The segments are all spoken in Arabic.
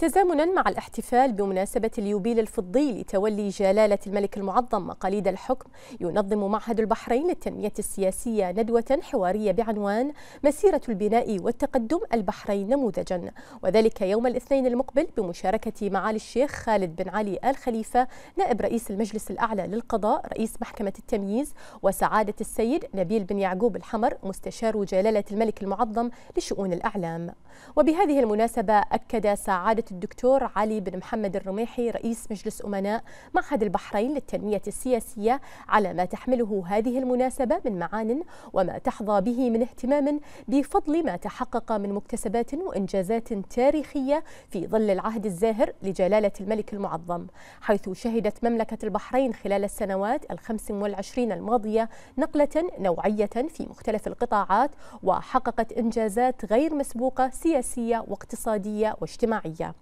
تزامنا مع الاحتفال بمناسبة اليوبيل الفضي لتولي جلالة الملك المعظم مقاليد الحكم ينظم معهد البحرين للتنمية السياسية ندوة حوارية بعنوان مسيرة البناء والتقدم البحرين نموذجا وذلك يوم الاثنين المقبل بمشاركة معالي الشيخ خالد بن علي آل خليفة نائب رئيس المجلس الأعلى للقضاء رئيس محكمة التمييز وسعادة السيد نبيل بن يعقوب الحمر مستشار جلالة الملك المعظم لشؤون الأعلام وبهذه المناسبة أكد سعادة الدكتور علي بن محمد الرميحي رئيس مجلس أمناء معهد البحرين للتنمية السياسية على ما تحمله هذه المناسبة من معان وما تحظى به من اهتمام بفضل ما تحقق من مكتسبات وإنجازات تاريخية في ظل العهد الزاهر لجلالة الملك المعظم حيث شهدت مملكة البحرين خلال السنوات الخمس والعشرين الماضية نقلة نوعية في مختلف القطاعات وحققت إنجازات غير مسبوقة سياسية واقتصادية واجتماعية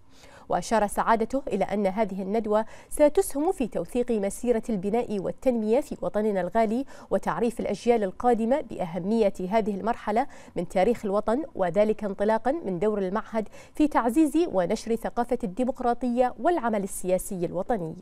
وأشار سعادته إلى أن هذه الندوة ستسهم في توثيق مسيرة البناء والتنمية في وطننا الغالي وتعريف الأجيال القادمة بأهمية هذه المرحلة من تاريخ الوطن وذلك انطلاقا من دور المعهد في تعزيز ونشر ثقافة الديمقراطية والعمل السياسي الوطني